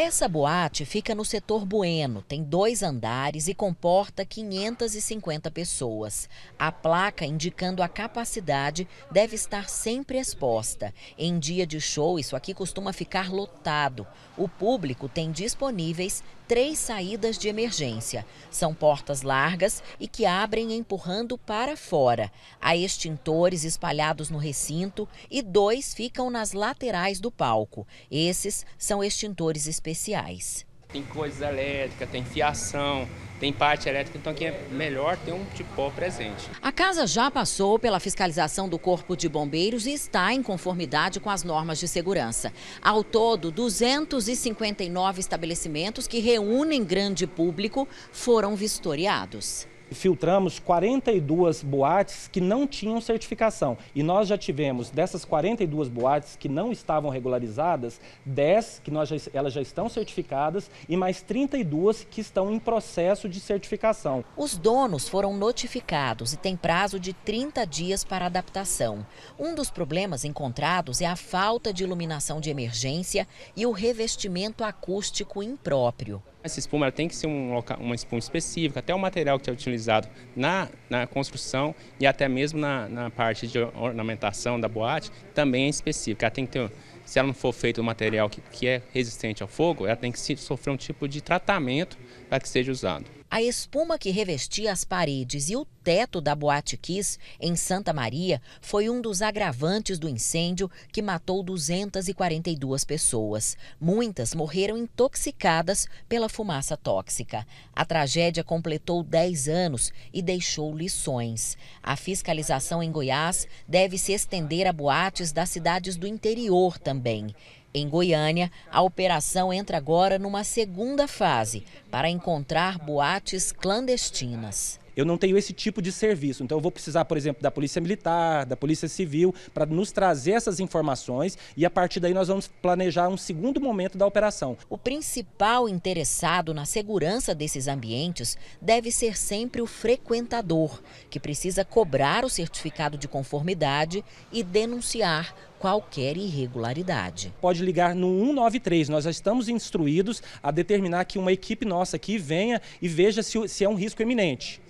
Essa boate fica no setor Bueno, tem dois andares e comporta 550 pessoas. A placa indicando a capacidade deve estar sempre exposta. Em dia de show, isso aqui costuma ficar lotado. O público tem disponíveis três saídas de emergência. São portas largas e que abrem empurrando para fora. Há extintores espalhados no recinto e dois ficam nas laterais do palco. Esses são extintores especiais especiais. Tem coisas elétricas, tem fiação, tem parte elétrica, então quem é melhor tem um tipo presente. A casa já passou pela fiscalização do Corpo de Bombeiros e está em conformidade com as normas de segurança. Ao todo, 259 estabelecimentos que reúnem grande público foram vistoriados filtramos 42 boates que não tinham certificação. E nós já tivemos, dessas 42 boates que não estavam regularizadas, 10 que nós já, elas já estão certificadas e mais 32 que estão em processo de certificação. Os donos foram notificados e têm prazo de 30 dias para adaptação. Um dos problemas encontrados é a falta de iluminação de emergência e o revestimento acústico impróprio. Essa espuma tem que ser um local, uma espuma específica, até o material que é utilizado na, na construção e até mesmo na, na parte de ornamentação da boate também é específica. Ela tem que ter, se ela não for feita um material que, que é resistente ao fogo, ela tem que sofrer um tipo de tratamento para que seja usado. A espuma que revestia as paredes e o teto da Boate Kiss, em Santa Maria, foi um dos agravantes do incêndio que matou 242 pessoas. Muitas morreram intoxicadas pela fumaça tóxica. A tragédia completou 10 anos e deixou lições. A fiscalização em Goiás deve se estender a boates das cidades do interior também. Em Goiânia, a operação entra agora numa segunda fase para encontrar boates clandestinas eu não tenho esse tipo de serviço. Então eu vou precisar, por exemplo, da Polícia Militar, da Polícia Civil, para nos trazer essas informações e a partir daí nós vamos planejar um segundo momento da operação. O principal interessado na segurança desses ambientes deve ser sempre o frequentador, que precisa cobrar o certificado de conformidade e denunciar qualquer irregularidade. Pode ligar no 193, nós já estamos instruídos a determinar que uma equipe nossa aqui venha e veja se, se é um risco iminente.